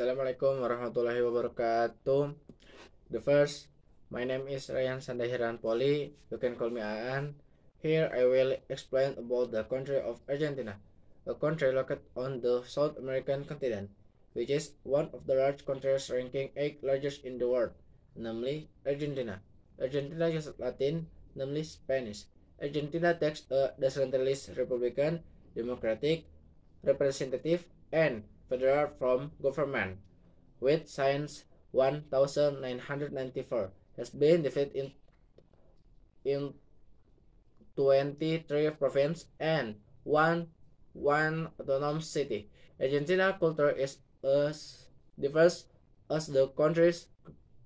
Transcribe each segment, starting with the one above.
Assalamualaikum warahmatullahi wabarakatuh. The first, my name is Ryan Sandahiran Poli. You can call me Aan. Here I will explain about the country of Argentina, a country located on the South American continent, which is one of the large countries ranking 8 largest in the world, namely Argentina. Argentina is Latin, namely Spanish. Argentina takes a decentralized republican, democratic, representative, and federal from government, which since 1994 has been divided in, in 23 provinces and one one autonomous city. Argentina culture is as diverse as the country's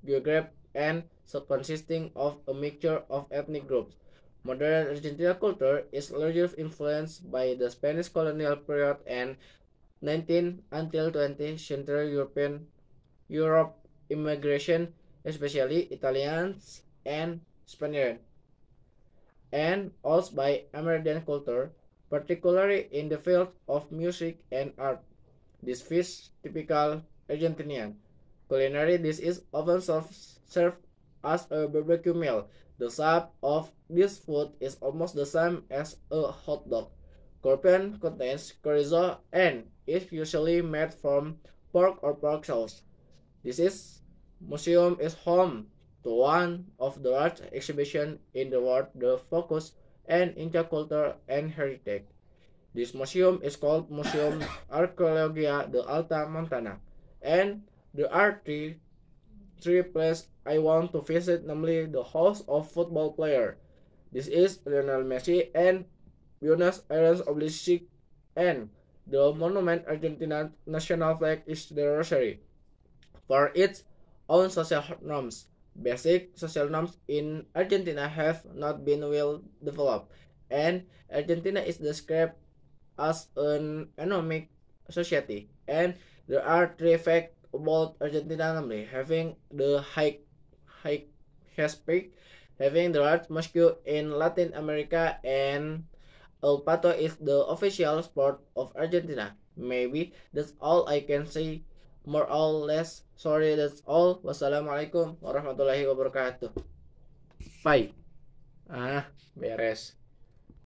geography and so consisting of a mixture of ethnic groups. Modern Argentina culture is largely influenced by the Spanish colonial period and 19 until 20th Central European Europe immigration, especially Italians and Spaniards, and also by American culture, particularly in the field of music and art. This fish typical Argentinian culinary dish is often served as a barbecue meal. The shape of this food is almost the same as a hot dog. Corpen contains chorizo and is usually made from pork or pork sauce. This is, museum is home to one of the large exhibitions in the world The focus and interculture and heritage. This museum is called Museum Arqueologia de Alta Montana, and there are three, three places I want to visit, namely the house of football player. This is Lionel Messi and Buenos Aires obelisk, and the monument Argentina national flag is the rosary. For its own social norms, basic social norms in Argentina have not been well developed, and Argentina is described as an economic society. And there are three facts about Argentina namely having the high, high, has peak, having the large mosque in Latin America, and El Pato is the official sport of Argentina. Maybe that's all I can say. More or less. Sorry, that's all. Wassalamualaikum warahmatullahi wabarakatuh. Bye. Ah, beres.